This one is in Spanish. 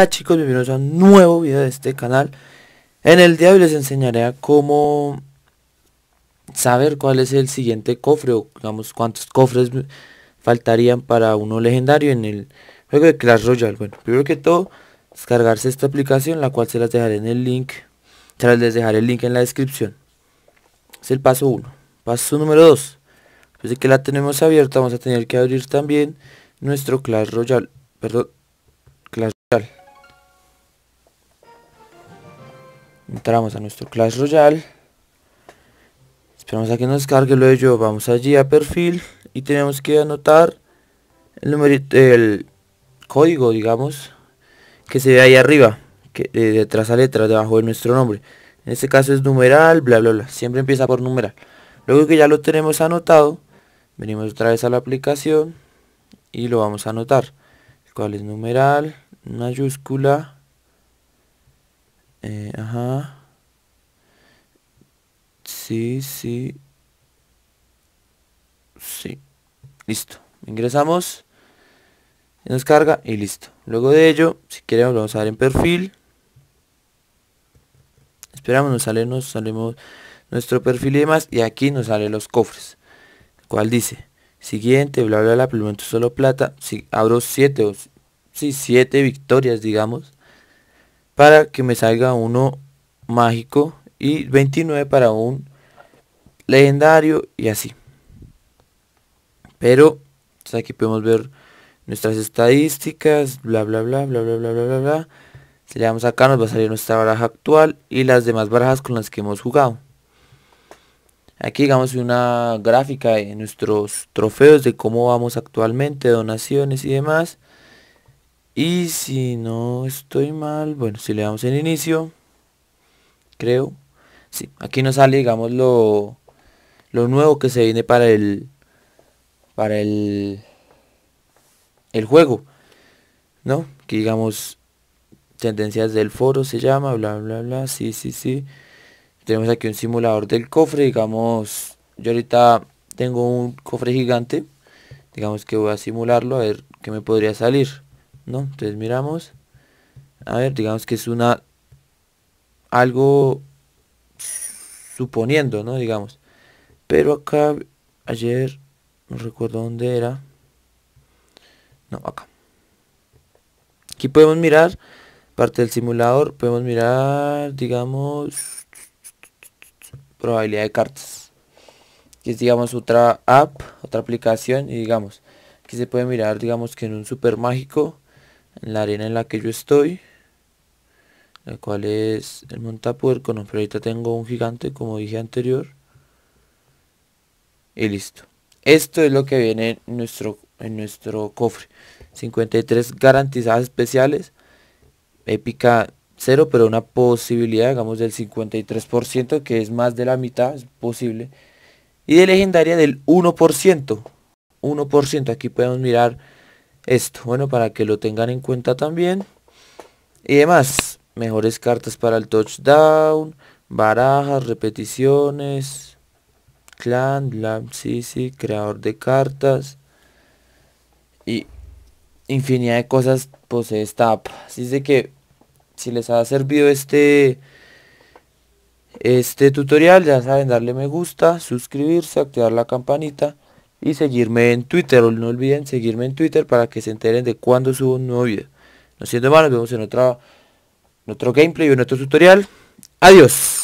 Hola ah, chicos, bienvenidos a un nuevo video de este canal En el día de hoy les enseñaré a cómo saber cuál es el siguiente cofre o digamos cuántos cofres faltarían para uno legendario en el juego de Clash Royale Bueno, primero que todo, descargarse esta aplicación la cual se las dejaré en el link Se les dejaré el link en la descripción Es el paso 1 Paso número 2 Después de que la tenemos abierta vamos a tener que abrir también nuestro Clash Royale Perdón, Clash Royale Entramos a nuestro Clash Royale. Esperamos a que nos cargue, lo de yo vamos allí a perfil y tenemos que anotar el, el código, digamos, que se ve ahí arriba, que, detrás a letras debajo de nuestro nombre. En este caso es numeral, bla, bla, bla. Siempre empieza por numeral. Luego que ya lo tenemos anotado, venimos otra vez a la aplicación y lo vamos a anotar. ¿Cuál es numeral? Mayúscula eh, ajá. Sí, sí. Sí. Listo. Ingresamos. Nos carga y listo. Luego de ello, si queremos, vamos a ver en perfil. Esperamos, nos sale, nos salimos nuestro perfil y demás. Y aquí nos sale los cofres. cual dice, siguiente, bla, bla, bla, plumento solo plata. Si, abro siete o sí, 7 victorias, digamos para que me salga uno mágico y 29 para un legendario y así. Pero aquí podemos ver nuestras estadísticas, bla bla bla bla bla bla bla bla bla. Si acá nos va a salir nuestra baraja actual y las demás barajas con las que hemos jugado. Aquí digamos una gráfica de nuestros trofeos de cómo vamos actualmente, donaciones y demás. Y si no estoy mal, bueno, si le damos el inicio, creo. Sí, aquí nos sale, digamos, lo, lo nuevo que se viene para el, para el, el juego. ¿No? Que digamos, tendencias del foro se llama, bla, bla, bla, sí, sí, sí. Tenemos aquí un simulador del cofre, digamos, yo ahorita tengo un cofre gigante. Digamos que voy a simularlo a ver qué me podría salir. ¿no? Entonces miramos, a ver, digamos que es una, algo suponiendo, ¿no? Digamos, pero acá, ayer, no recuerdo dónde era, no, acá. Aquí podemos mirar parte del simulador, podemos mirar, digamos, probabilidad de cartas. Que es, digamos, otra app, otra aplicación y digamos, aquí se puede mirar, digamos, que en un super mágico en la arena en la que yo estoy la cual es el montapuerco, no, pero ahorita tengo un gigante como dije anterior y listo esto es lo que viene en nuestro en nuestro cofre 53 garantizadas especiales épica 0 pero una posibilidad digamos del 53% que es más de la mitad es posible y de legendaria del 1% 1% aquí podemos mirar esto. Bueno, para que lo tengan en cuenta también. Y demás, mejores cartas para el touchdown, barajas, repeticiones, clan, lamp, sí, sí, creador de cartas. Y infinidad de cosas pues esta app. Así es de que si les ha servido este este tutorial, ya saben darle me gusta, suscribirse, activar la campanita y seguirme en Twitter. No olviden seguirme en Twitter para que se enteren de cuando subo un nuevo video. No siendo más, nos vemos en, otra, en otro gameplay o en otro tutorial. Adiós.